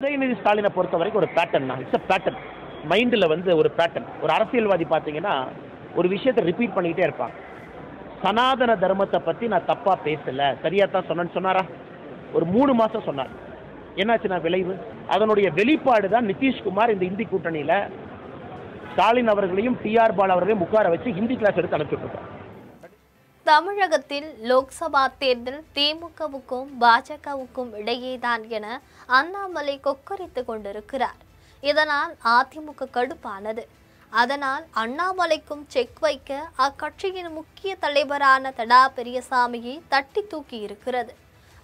உதயநிதி ஸ்டாலினை பொறுத்த வரைக்கும் ஒரு பேட்டர்ன் தான் இட்ஸ் அ பேட்டர்ன் மைண்டில் வந்து ஒரு பேட்டர்ன் ஒரு அரசியல்வாதி பார்த்தீங்கன்னா ஒரு விஷயத்தை ரிப்பீட் பண்ணிக்கிட்டே இருப்பாங்க சனாதன தர்மத்தை பற்றி நான் தப்பாக பேசலை சரியாக தான் சொன்னேன்னு சொன்னாரா ஒரு மூணு மாதம் சொன்னார் என்னாச்சுன்னா விளைவு அதனுடைய வெளிப்பாடு தான் நிதிஷ்குமார் இந்த இந்தி கூட்டணியில் ஸ்டாலின் அவர்களையும் டிஆர் பால் அவர்களையும் உட்கார வச்சு ஹிந்தி கிளாஸ் எடுத்து அனுப்பிச்சுட்ருக்காங்க தமிழகத்தில் லோக்சபா தேர்தல் திமுகவுக்கும் பாஜகவுக்கும் இடையேதான் என அண்ணாமலை கொக்கரித்து கொண்டிருக்கிறார் இதனால் அதிமுக கடுப்பானது அதனால் அண்ணாமலைக்கும் செக் வைக்க அக்கட்சியின் முக்கிய தலைவரான தடா பெரியசாமியை தட்டி தூக்கி இருக்கிறது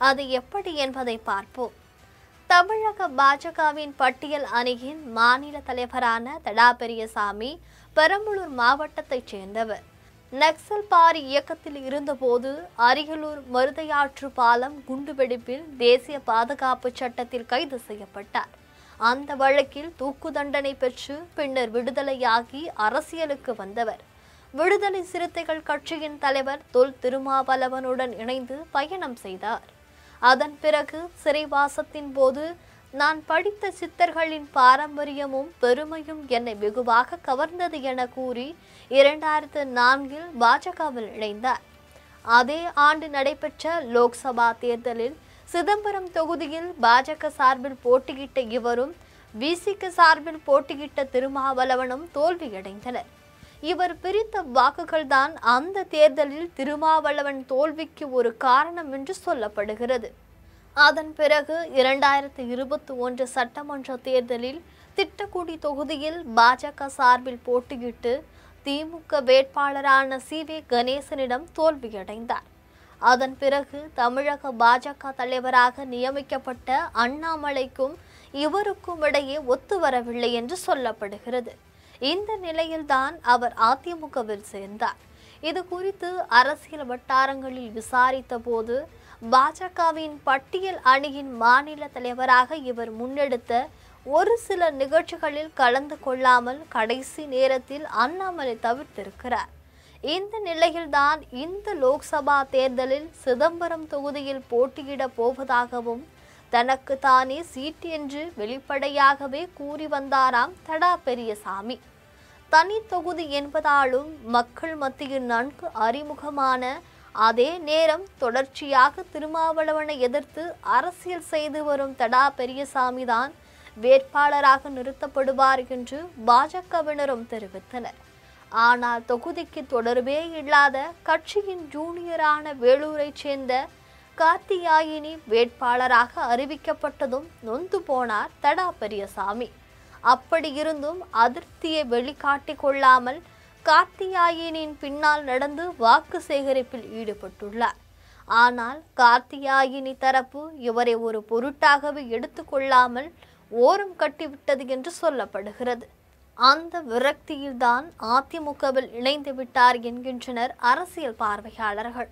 அது எப்படி என்பதை பார்ப்போம் தமிழக பாஜகவின் பட்டியல் அணியின் மாநில தலைவரான தடா பெரியசாமி பெரம்பலூர் மாவட்டத்தைச் சேர்ந்தவர் நக்சல் பாரி இயக்கத்தில் இருந்தபோது அரியலூர் மருதையாற்று பாலம் குண்டுவெடிப்பில் தேசிய பாதுகாப்பு சட்டத்தில் கைது செய்யப்பட்டார் அந்த வழக்கில் தூக்கு தண்டனை பெற்று பின்னர் விடுதலையாகி அரசியலுக்கு வந்தவர் விடுதலை சிறுத்தைகள் கட்சியின் தலைவர் தொல் திருமாவளவனுடன் இணைந்து பயணம் செய்தார் அதன் பிறகு சிறைவாசத்தின் போது நான் படித்த சித்தர்களின் பாரம்பரியமும் பெருமையும் என்னை வெகுவாக கவர்ந்தது என கூறி இரண்டாயிரத்து நான்கில் பாஜகவில் இணைந்தார் அதே ஆண்டு நடைபெற்ற லோக்சபா தேர்தலில் சிதம்பரம் தொகுதியில் பாஜக சார்பில் போட்டியிட்ட இவரும் விசிக்கு சார்பில் போட்டியிட்ட திருமாவளவனும் தோல்வியடைந்தனர் இவர் பிரித்த வாக்குகள்தான் அந்த தேர்தலில் திருமாவளவன் தோல்விக்கு ஒரு காரணம் என்று சொல்லப்படுகிறது அதன் பிறகு இரண்டாயிரத்தி இருபத்தி ஒன்று சட்டமன்ற தேர்தலில் திட்டக்குடி தொகுதியில் பாஜக சார்பில் போட்டியிட்டு திமுக வேட்பாளரான சி வி கணேசனிடம் தோல்வியடைந்தார் அதன் பிறகு தமிழக பாஜக தலைவராக நியமிக்கப்பட்ட அண்ணாமலைக்கும் இவருக்கும் இடையே ஒத்து வரவில்லை என்று சொல்லப்படுகிறது இந்த நிலையில்தான் அவர் அதிமுகவில் சேர்ந்தார் இது குறித்து அரசியல் வட்டாரங்களில் விசாரித்த போது பாஜகவின் பட்டியல் அணியின் மாநில தலைவராக இவர் முன்னெடுத்த ஒரு சில நிகழ்ச்சிகளில் கலந்து கொள்ளாமல் கடைசி நேரத்தில் அண்ணாமலை தவிர்த்திருக்கிறார் இந்த நிலையில்தான் இந்த லோக்சபா தேர்தலில் சிதம்பரம் தொகுதியில் போட்டியிடப் போவதாகவும் தனக்கு தானே சீட் என்று வெளிப்படையாகவே கூறி வந்தாராம் தடா பெரியசாமி தனி தொகுதி என்பதாலும் மக்கள் மத்தியில் நன்கு அறிமுகமான அதே நேரம் தொடர்ச்சியாக திருமாவளவனை எதிர்த்து அரசியல் செய்து வரும் தடா பெரியசாமி தான் வேட்பாளராக நிறுத்தப்படுவார் என்று பாஜகவினரும் தெரிவித்தனர் ஆனால் தொகுதிக்கு தொடர்பே இல்லாத கட்சியின் ஜூனியரான வேலூரைச் சேர்ந்த கார்த்தியாயினி வேட்பாளராக அறிவிக்கப்பட்டதும் நொந்து போனார் தடா பெரியசாமி அப்படி இருந்தும் அதிருப்தியை வெளிக்காட்டிக் கொள்ளாமல் கார்த்தியாயினின் பின்னால் நடந்து வாக்கு சேகரிப்பில் ஈடுபட்டுள்ளார் ஆனால் கார்த்தியாயினி தரப்பு இவரை ஒரு பொருட்டாகவே எடுத்துக்கொள்ளாமல் ஓரம் கட்டிவிட்டது என்று சொல்லப்படுகிறது அந்த விரக்தியில்தான் அதிமுகவில் இணைந்து விட்டார் என்கின்றனர் அரசியல் பார்வையாளர்கள்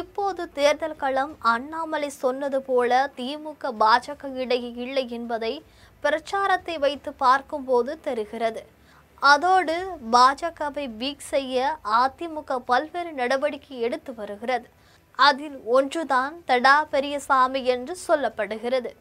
இப்போது தேர்தல் களம் அண்ணாமலை சொன்னது போல திமுக பாஜக இடையே இல்லை என்பதை பிரச்சாரத்தை வைத்து பார்க்கும்போது தெரிகிறது அதோடு பாஜகவை வீக் செய்ய அதிமுக பல்வேறு நடவடிக்கை எடுத்து வருகிறது அதில் ஒன்றுதான் தடா பெரியசாமி என்று சொல்லப்படுகிறது